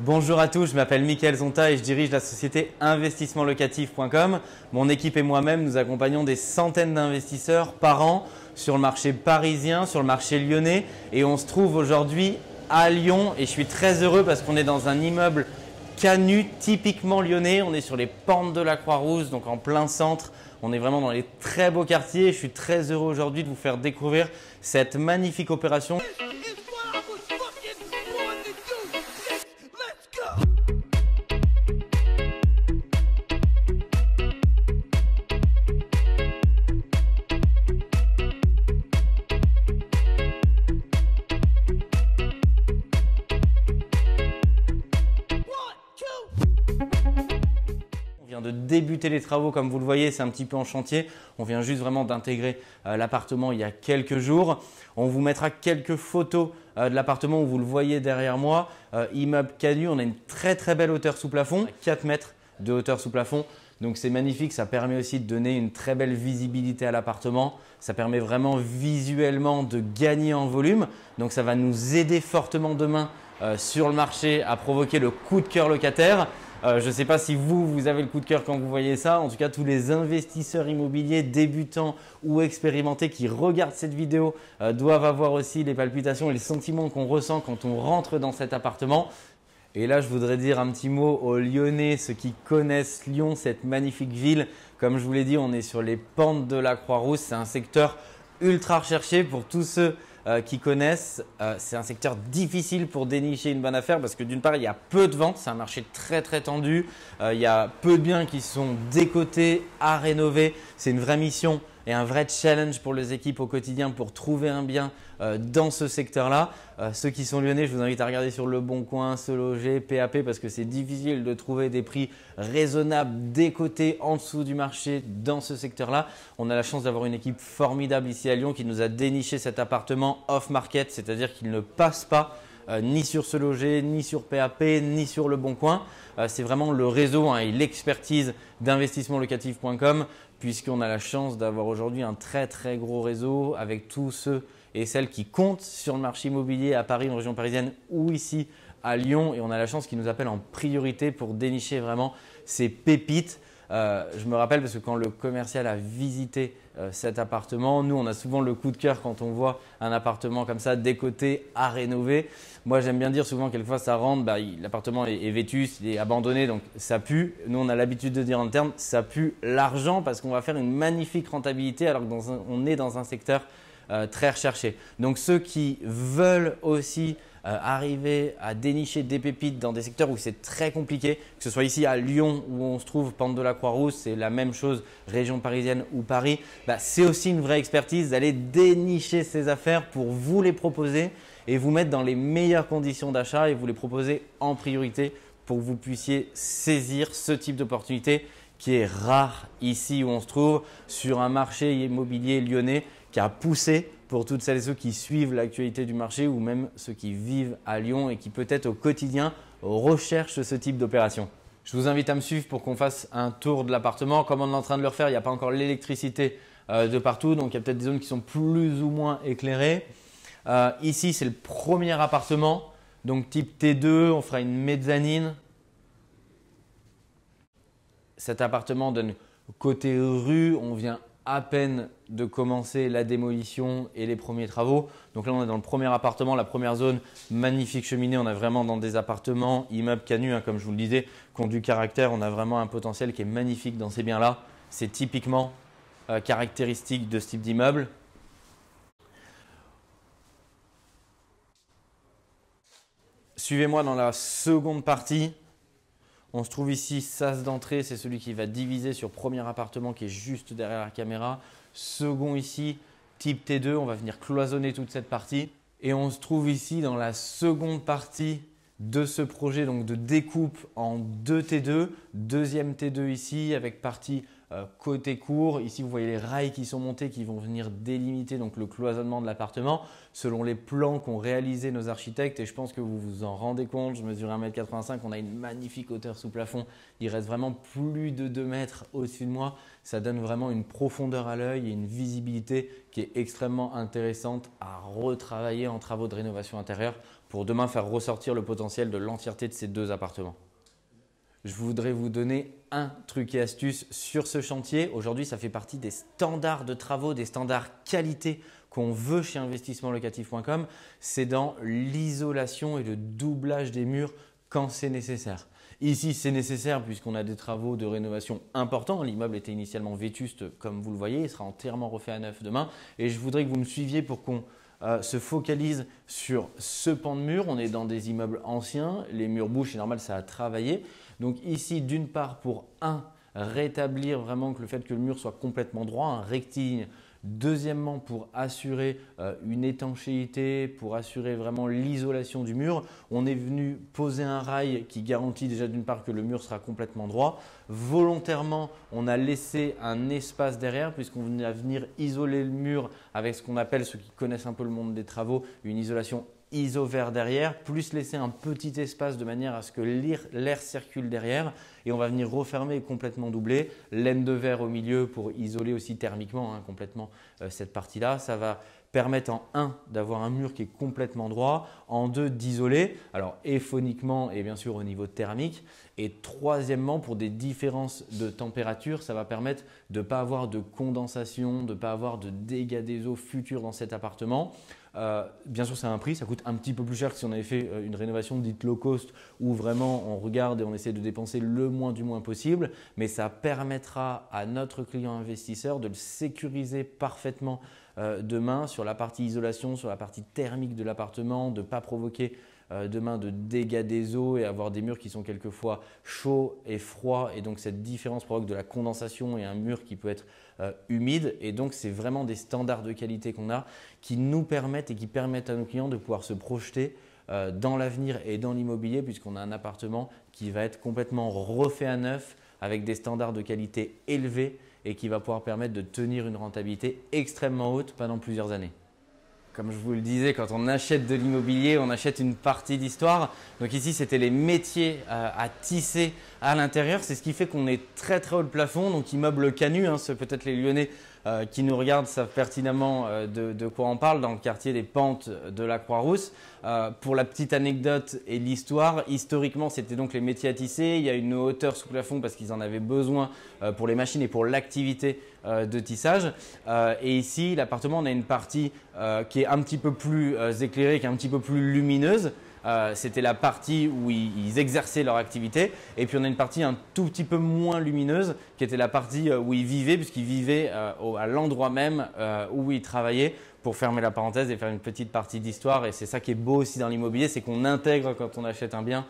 Bonjour à tous, je m'appelle Mickaël Zonta et je dirige la société investissementlocatif.com. Mon équipe et moi-même, nous accompagnons des centaines d'investisseurs par an sur le marché parisien, sur le marché lyonnais et on se trouve aujourd'hui à Lyon et je suis très heureux parce qu'on est dans un immeuble canu typiquement lyonnais, on est sur les pentes de la croix rouge donc en plein centre. On est vraiment dans les très beaux quartiers. Je suis très heureux aujourd'hui de vous faire découvrir cette magnifique opération. vient de débuter les travaux, comme vous le voyez, c'est un petit peu en chantier. On vient juste vraiment d'intégrer euh, l'appartement il y a quelques jours. On vous mettra quelques photos euh, de l'appartement où vous le voyez derrière moi. Euh, immeuble canu, on a une très très belle hauteur sous plafond, 4 mètres de hauteur sous plafond. Donc c'est magnifique, ça permet aussi de donner une très belle visibilité à l'appartement, ça permet vraiment visuellement de gagner en volume, donc ça va nous aider fortement demain sur le marché à provoquer le coup de cœur locataire. Euh, je ne sais pas si vous, vous avez le coup de cœur quand vous voyez ça. En tout cas, tous les investisseurs immobiliers débutants ou expérimentés qui regardent cette vidéo euh, doivent avoir aussi les palpitations et les sentiments qu'on ressent quand on rentre dans cet appartement. Et là, je voudrais dire un petit mot aux Lyonnais, ceux qui connaissent Lyon, cette magnifique ville. Comme je vous l'ai dit, on est sur les pentes de la Croix-Rousse. C'est un secteur ultra recherché pour tous ceux euh, qui connaissent, euh, c'est un secteur difficile pour dénicher une bonne affaire parce que d'une part, il y a peu de ventes, c'est un marché très très tendu, euh, il y a peu de biens qui sont décotés à rénover, c'est une vraie mission et un vrai challenge pour les équipes au quotidien pour trouver un bien euh, dans ce secteur-là. Euh, ceux qui sont lyonnais, je vous invite à regarder sur Le Bon Coin, Loger, PAP, parce que c'est difficile de trouver des prix raisonnables des côtés en dessous du marché dans ce secteur-là. On a la chance d'avoir une équipe formidable ici à Lyon qui nous a déniché cet appartement off-market, c'est-à-dire qu'il ne passe pas. Euh, ni sur ce Loger, ni sur PAP, ni sur Le Bon c'est vraiment le réseau hein, et l'expertise d'investissementlocatif.com puisqu'on a la chance d'avoir aujourd'hui un très très gros réseau avec tous ceux et celles qui comptent sur le marché immobilier à Paris, en région parisienne ou ici à Lyon. Et on a la chance qu'ils nous appellent en priorité pour dénicher vraiment ces pépites euh, je me rappelle parce que quand le commercial a visité euh, cet appartement, nous on a souvent le coup de cœur quand on voit un appartement comme ça décoté à rénover. Moi j'aime bien dire souvent quelquefois ça rentre, bah, l'appartement est, vêtu, il est abandonné donc ça pue. Nous on a l'habitude de dire en termes ça pue l'argent parce qu'on va faire une magnifique rentabilité alors qu'on est dans un secteur euh, très recherché. Donc ceux qui veulent aussi euh, arriver à dénicher des pépites dans des secteurs où c'est très compliqué, que ce soit ici à Lyon où on se trouve, Pente de la Croix-Rousse, c'est la même chose, région parisienne ou Paris, bah, c'est aussi une vraie expertise d'aller dénicher ces affaires pour vous les proposer et vous mettre dans les meilleures conditions d'achat et vous les proposer en priorité pour que vous puissiez saisir ce type d'opportunité qui est rare ici où on se trouve sur un marché immobilier lyonnais qui a poussé pour toutes celles et ceux qui suivent l'actualité du marché ou même ceux qui vivent à Lyon et qui peut-être au quotidien recherchent ce type d'opération. Je vous invite à me suivre pour qu'on fasse un tour de l'appartement. Comme on est en train de le refaire, il n'y a pas encore l'électricité euh, de partout, donc il y a peut-être des zones qui sont plus ou moins éclairées. Euh, ici, c'est le premier appartement, donc type T2, on fera une mezzanine. Cet appartement donne côté rue, on vient à peine de commencer la démolition et les premiers travaux. Donc là, on est dans le premier appartement, la première zone, magnifique cheminée. On est vraiment dans des appartements, immeubles canus, hein, comme je vous le disais, qui ont du caractère. On a vraiment un potentiel qui est magnifique dans ces biens-là. C'est typiquement euh, caractéristique de ce type d'immeuble. Suivez-moi dans la seconde partie. On se trouve ici, sas d'entrée, c'est celui qui va diviser sur premier appartement qui est juste derrière la caméra. Second ici, type T2, on va venir cloisonner toute cette partie. Et on se trouve ici dans la seconde partie de ce projet, donc de découpe en deux T2. Deuxième T2 ici, avec partie euh, côté court. Ici, vous voyez les rails qui sont montés, qui vont venir délimiter donc le cloisonnement de l'appartement selon les plans qu'ont réalisés nos architectes. Et je pense que vous vous en rendez compte. Je mesure 1m85, on a une magnifique hauteur sous plafond. Il reste vraiment plus de 2 mètres au-dessus de moi. Ça donne vraiment une profondeur à l'œil et une visibilité qui est extrêmement intéressante à retravailler en travaux de rénovation intérieure pour demain faire ressortir le potentiel de l'entièreté de ces deux appartements je voudrais vous donner un truc et astuce sur ce chantier. Aujourd'hui, ça fait partie des standards de travaux, des standards qualité qu'on veut chez investissementlocatif.com. C'est dans l'isolation et le doublage des murs quand c'est nécessaire. Ici, c'est nécessaire puisqu'on a des travaux de rénovation importants. L'immeuble était initialement vétuste, comme vous le voyez. Il sera entièrement refait à neuf demain. Et je voudrais que vous me suiviez pour qu'on euh, se focalise sur ce pan de mur. On est dans des immeubles anciens. Les murs bouches, c'est normal, ça a travaillé. Donc ici, d'une part, pour un rétablir vraiment que le fait que le mur soit complètement droit, un rectiligne. Deuxièmement, pour assurer euh, une étanchéité, pour assurer vraiment l'isolation du mur, on est venu poser un rail qui garantit déjà d'une part que le mur sera complètement droit. Volontairement, on a laissé un espace derrière puisqu'on à venir isoler le mur avec ce qu'on appelle, ceux qui connaissent un peu le monde des travaux, une isolation ISO vert derrière, plus laisser un petit espace de manière à ce que l'air circule derrière. Et on va venir refermer complètement doublé, Laine de verre au milieu pour isoler aussi thermiquement hein, complètement euh, cette partie-là. Ça va permettre en 1 d'avoir un mur qui est complètement droit, en deux, d'isoler, alors et phoniquement et bien sûr au niveau thermique, et troisièmement pour des différences de température, ça va permettre de ne pas avoir de condensation, de ne pas avoir de dégâts des eaux futurs dans cet appartement. Euh, bien sûr, ça a un prix, ça coûte un petit peu plus cher que si on avait fait euh, une rénovation dite low cost où vraiment on regarde et on essaie de dépenser le moins du moins possible, mais ça permettra à notre client investisseur de le sécuriser parfaitement euh, demain sur la partie isolation, sur la partie thermique de l'appartement, de ne pas provoquer euh, demain de dégâts des eaux et avoir des murs qui sont quelquefois chauds et froids. Et donc cette différence provoque de la condensation et un mur qui peut être euh, humide. Et donc c'est vraiment des standards de qualité qu'on a qui nous permettent et qui permettent à nos clients de pouvoir se projeter dans l'avenir et dans l'immobilier puisqu'on a un appartement qui va être complètement refait à neuf avec des standards de qualité élevés et qui va pouvoir permettre de tenir une rentabilité extrêmement haute pendant plusieurs années. Comme je vous le disais, quand on achète de l'immobilier, on achète une partie d'histoire. Donc ici, c'était les métiers euh, à, tisser à l'intérieur. C'est ce qui fait qu'on est très très haut le plafond. Donc immeuble canu, hein, ce peut-être les Lyonnais euh, qui nous regardent savent pertinemment euh, de, quoi on parle dans le quartier des Pentes de la Croix-Rousse. Euh, pour la petite anecdote et l'histoire, historiquement, c'était donc les métiers à tisser. Il y a une hauteur sous plafond parce qu'ils en avaient besoin pour les machines et pour l'activité de tissage. et ici, l'appartement, on a une partie qui est un petit peu plus éclairée, qui est un petit peu plus lumineuse. Euh, c'était la partie où ils, exerçaient leur activité. Et puis on a une partie un tout petit peu moins lumineuse, qui était la partie euh, où ils vivaient, puisqu'ils vivaient euh, à l'endroit même où ils travaillaient pour fermer la parenthèse et faire une petite partie d'histoire. Et c'est ça qui est beau aussi dans l'immobilier, c'est qu'on intègre quand on achète un bien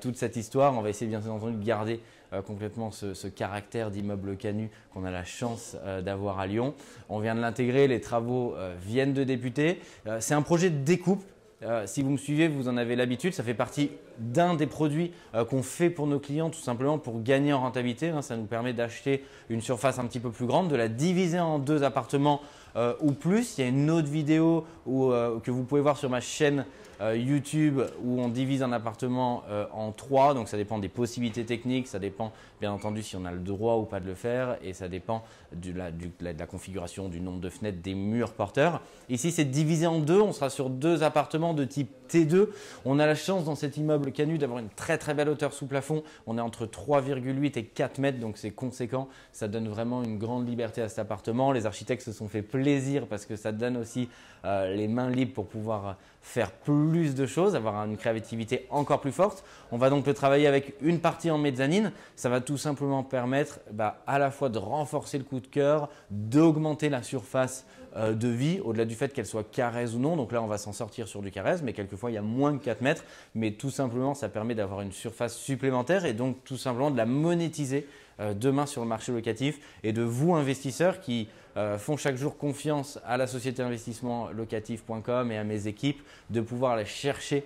toute cette histoire. On va essayer bien entendu de garder complètement ce, caractère d'immeuble canu qu'on a la chance d'avoir à Lyon. On vient de l'intégrer, les travaux viennent de députés. c'est un projet de découpe euh, si vous me suivez, vous en avez l'habitude. Ça fait partie d'un des produits euh, qu'on fait pour nos clients, tout simplement pour gagner en rentabilité. Hein. Ça nous permet d'acheter une surface un petit peu plus grande, de la diviser en deux appartements euh, ou plus. Il y a une autre vidéo où, euh, que vous pouvez voir sur ma chaîne euh, YouTube où on divise un appartement en trois. Donc ça dépend des possibilités techniques, ça dépend bien entendu si on a le droit ou pas de le faire et ça dépend de la configuration, du nombre de fenêtres, des murs porteurs. Ici c'est divisé en deux, on sera sur deux appartements de type T2. On a la chance dans cet immeuble canut d'avoir une très très belle hauteur sous plafond. On est entre 3,8 et 4 mètres, donc c'est conséquent. Ça donne vraiment une grande liberté à cet appartement. Les architectes se sont fait plaisir parce que ça donne aussi euh, les mains libres pour pouvoir faire plus de choses, avoir une créativité encore plus forte. On va donc le travailler avec une partie en mezzanine. Ça va tout simplement permettre bah, à la fois de renforcer le coup de cœur, d'augmenter la surface euh, de vie, au-delà du fait qu'elle soit carrée ou non. Donc là, on va s'en sortir sur du carré, mais quelquefois, il y a moins de 4 mètres. Mais tout simplement, ça permet d'avoir une surface supplémentaire et donc tout simplement de la monétiser euh, demain sur le marché locatif et de vous, investisseurs, qui euh, font chaque jour confiance à la société investissement locatif.com et à mes équipes, de pouvoir aller chercher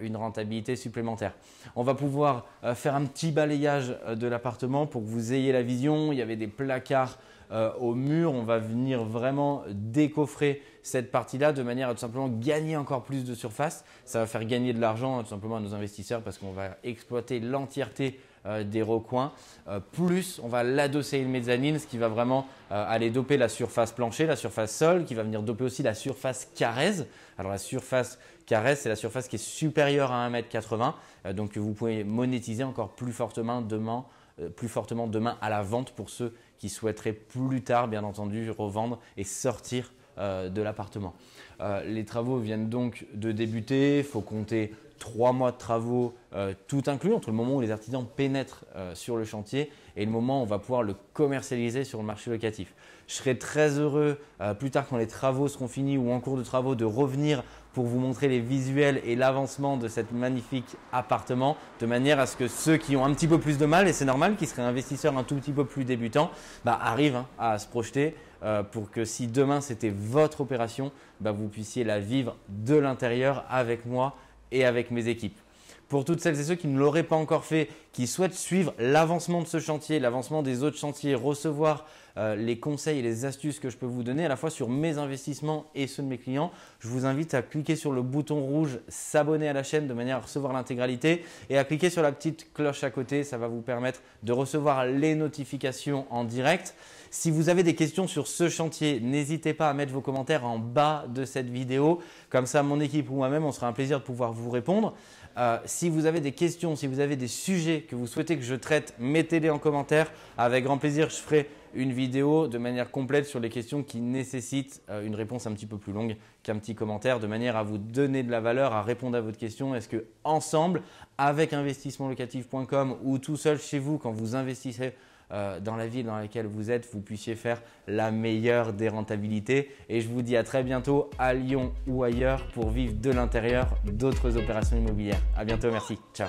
une rentabilité supplémentaire. On va pouvoir faire un petit balayage de l'appartement pour que vous ayez la vision. Il y avait des placards euh, au mur. On va venir vraiment décoffrer cette partie-là de manière à tout simplement gagner encore plus de surface. Ça va faire gagner de l'argent hein, tout simplement à nos investisseurs parce qu'on va exploiter l'entièreté euh, des recoins. Euh, plus on va l'adosser une mezzanine, ce qui va vraiment aller doper la surface plancher, la surface sol, qui va venir doper aussi la surface caresse. Alors la surface caresse, c'est la surface qui est supérieure à 1,80 m donc que vous pouvez monétiser encore plus fortement demain euh, plus fortement demain à la vente pour ceux qui souhaiteraient plus tard, bien entendu, revendre et sortir euh, de l'appartement. Euh, les travaux viennent donc de débuter, il faut compter trois mois de travaux tout inclus entre le moment où les artisans pénètrent sur le chantier et le moment où on va pouvoir le commercialiser sur le marché locatif. Je serai très heureux euh, plus tard quand les travaux seront finis ou en cours de travaux de revenir pour vous montrer les visuels et l'avancement de cet magnifique appartement de manière à ce que ceux qui ont un petit peu plus de mal, et c'est normal, qui seraient investisseurs un tout petit peu plus débutants, bah, arrivent hein, à se projeter euh, pour que si demain c'était votre opération, bah, vous puissiez la vivre de l'intérieur avec moi et avec mes équipes pour toutes celles et ceux qui ne l'auraient pas encore fait, qui souhaitent suivre l'avancement de ce chantier, l'avancement des autres chantiers, recevoir euh, les conseils et les astuces que je peux vous donner à la fois sur mes investissements et ceux de mes clients, je vous invite à cliquer sur le bouton rouge s'abonner à la chaîne de manière à recevoir l'intégralité et à cliquer sur la petite cloche à côté. Ça va vous permettre de recevoir les notifications en direct. Si vous avez des questions sur ce chantier, n'hésitez pas à mettre vos commentaires en bas de cette vidéo. Comme ça, mon équipe ou moi-même, on sera un plaisir de pouvoir vous répondre. Euh, si vous avez des questions, si vous avez des sujets que vous souhaitez que je traite, mettez-les en commentaire. Avec grand plaisir, je ferai une vidéo de manière complète sur les questions qui nécessitent euh, une réponse un petit peu plus longue qu'un petit commentaire, de manière à vous donner de la valeur, à répondre à votre question. Est-ce que ensemble, avec investissementlocatif.com ou tout seul chez vous, quand vous investissez euh, dans la ville dans laquelle vous êtes, vous puissiez faire la meilleure des rentabilités. Et je vous dis à très bientôt à Lyon ou ailleurs pour vivre de l'intérieur d'autres opérations immobilières. À bientôt, merci. Ciao.